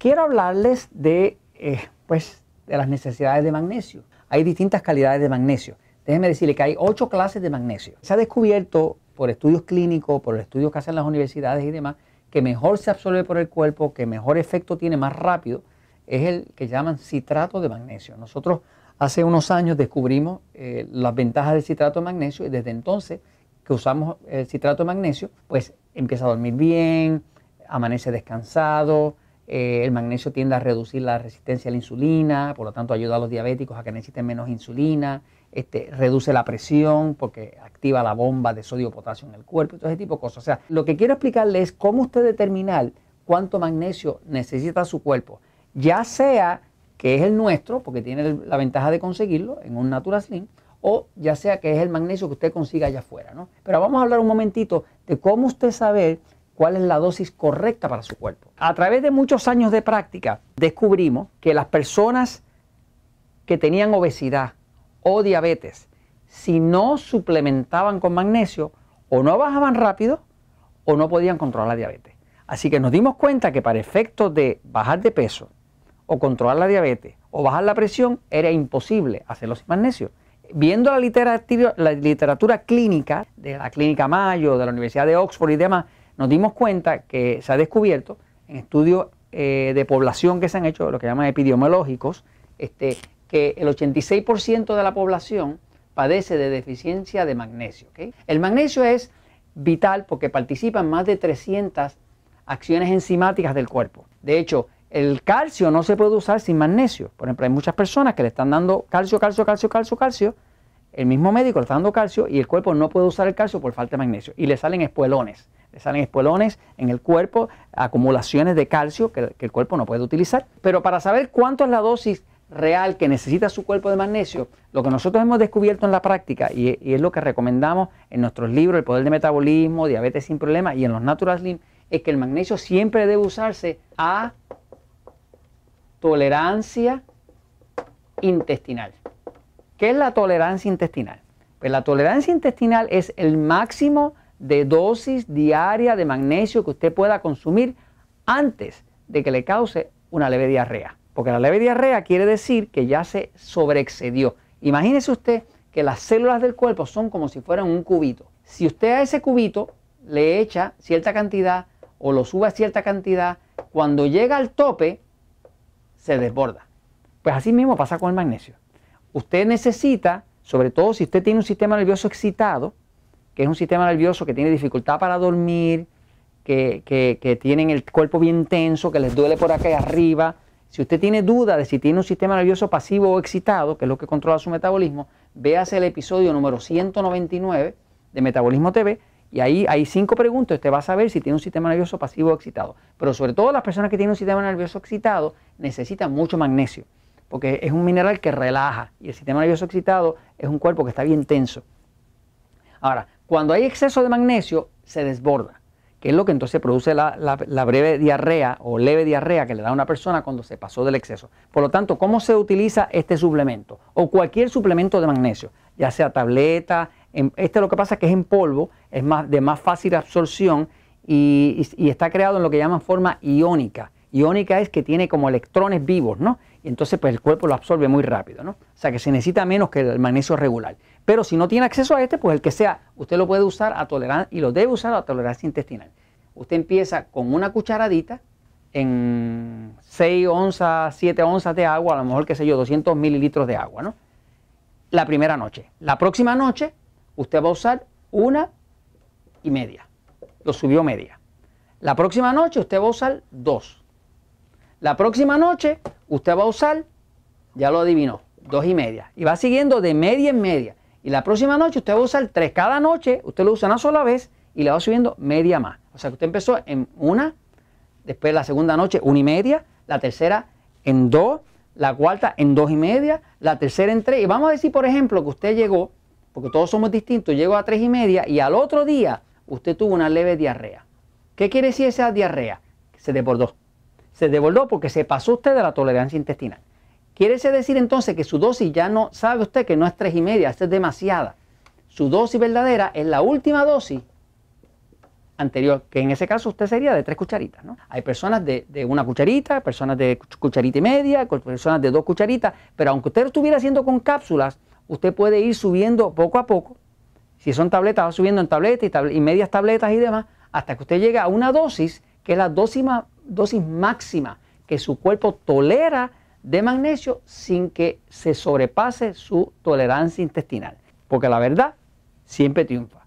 Quiero hablarles de, eh, pues, de las necesidades de magnesio. Hay distintas calidades de magnesio. Déjenme decirles que hay ocho clases de magnesio. Se ha descubierto por estudios clínicos, por estudios que hacen las universidades y demás, que mejor se absorbe por el cuerpo, que mejor efecto tiene más rápido, es el que llaman citrato de magnesio. Nosotros hace unos años descubrimos eh, las ventajas del citrato de magnesio y desde entonces que usamos el citrato de magnesio, pues empieza a dormir bien, amanece descansado, eh, el magnesio tiende a reducir la resistencia a la insulina, por lo tanto ayuda a los diabéticos a que necesiten menos insulina, este, reduce la presión porque activa la bomba de sodio potasio en el cuerpo, todo ese tipo de cosas. O sea, lo que quiero explicarles es cómo usted determinar cuánto magnesio necesita su cuerpo, ya sea que es el nuestro, porque tiene la ventaja de conseguirlo en un Natural Slim, o ya sea que es el magnesio que usted consiga allá afuera. ¿no? Pero vamos a hablar un momentito de cómo usted saber cuál es la dosis correcta para su cuerpo. A través de muchos años de práctica descubrimos que las personas que tenían obesidad o diabetes, si no suplementaban con magnesio, o no bajaban rápido o no podían controlar la diabetes. Así que nos dimos cuenta que para efectos de bajar de peso o controlar la diabetes o bajar la presión era imposible hacerlo sin magnesio. Viendo la literatura, clínica de la Clínica Mayo, de la Universidad de Oxford y demás, nos dimos cuenta que se ha descubierto en estudios eh, de población que se han hecho, lo que llaman epidemiológicos, este, que el 86% de la población padece de deficiencia de magnesio. El magnesio es vital porque participan más de 300 acciones enzimáticas del cuerpo. De hecho, el calcio no se puede usar sin magnesio. Por ejemplo, hay muchas personas que le están dando calcio, calcio, calcio, calcio, calcio. El mismo médico le está dando calcio y el cuerpo no puede usar el calcio por falta de magnesio y le salen espuelones. Le salen espolones en el cuerpo, acumulaciones de calcio que, el cuerpo no puede utilizar. Pero para saber cuánto es la dosis real que necesita su cuerpo de magnesio, lo que nosotros hemos descubierto en la práctica y, y, es lo que recomendamos en nuestros libros, El Poder de Metabolismo, Diabetes sin Problemas y en los Natural Slim, es que el magnesio siempre debe usarse a tolerancia intestinal. ¿Qué es la tolerancia intestinal? Pues la tolerancia intestinal es el máximo de dosis diaria de magnesio que usted pueda consumir antes de que le cause una leve diarrea. Porque la leve diarrea quiere decir que ya se sobreexcedió. Imagínese usted que las células del cuerpo son como si fueran un cubito. Si usted a ese cubito le echa cierta cantidad o lo sube a cierta cantidad, cuando llega al tope se desborda. Pues así mismo pasa con el magnesio. Usted necesita, sobre todo si usted tiene un sistema nervioso excitado, que es un sistema nervioso que tiene dificultad para dormir, que, tienen el cuerpo bien tenso, que les duele por acá arriba. Si usted tiene duda de si tiene un sistema nervioso pasivo o excitado, que es lo que controla su metabolismo, véase el episodio número 199 de Metabolismo TV y ahí hay cinco preguntas. Usted va a saber si tiene un sistema nervioso pasivo o excitado. Pero sobre todo las personas que tienen un sistema nervioso excitado necesitan mucho magnesio, porque es un mineral que relaja y el sistema nervioso excitado es un cuerpo que está bien tenso. Ahora, cuando hay exceso de magnesio, se desborda, que es lo que entonces produce la, breve diarrea o leve diarrea que le da a una persona cuando se pasó del exceso. Por lo tanto, ¿cómo se utiliza este suplemento? O cualquier suplemento de magnesio, ya sea tableta, este lo que pasa es que es en polvo, es más, de más fácil absorción y está creado en lo que llaman forma iónica. Iónica es que tiene como electrones vivos, ¿no? y entonces pues el cuerpo lo absorbe muy rápido, ¿no? O sea que se necesita menos que el magnesio regular. Pero si no tiene acceso a este, pues el que sea, usted lo puede usar a tolerancia y lo debe usar a tolerancia intestinal. Usted empieza con una cucharadita en 6 onzas, 7 onzas de agua, a lo mejor qué sé yo, 200 mililitros de agua, ¿no? La primera noche. La próxima noche usted va a usar una y media. Lo subió media. La próxima noche usted va a usar dos. La próxima noche usted va a usar, ya lo adivinó, dos y media. Y va siguiendo de media en media. Y la próxima noche usted va a usar tres. Cada noche usted lo usa una sola vez y le va subiendo media más. O sea que usted empezó en una, después la segunda noche una y media, la tercera en dos, la cuarta en dos y media, la tercera en tres. Y vamos a decir, por ejemplo, que usted llegó, porque todos somos distintos, llegó a tres y media y al otro día usted tuvo una leve diarrea. ¿Qué quiere decir esa diarrea? Que se desbordó se devolvió porque se pasó usted de la tolerancia intestinal. Quiere decir entonces que su dosis ya no, sabe usted que no es tres y media, es demasiada. Su dosis verdadera es la última dosis anterior, que en ese caso usted sería de tres cucharitas. ¿no? Hay personas de, de, una cucharita, personas de cucharita y media, personas de dos cucharitas, pero aunque usted lo estuviera haciendo con cápsulas, usted puede ir subiendo poco a poco. Si son tabletas, va subiendo en tabletas y, y medias tabletas y demás, hasta que usted llega a una dosis que es la dosis dosis máxima que su cuerpo tolera de magnesio sin que se sobrepase su tolerancia intestinal. Porque la verdad siempre triunfa.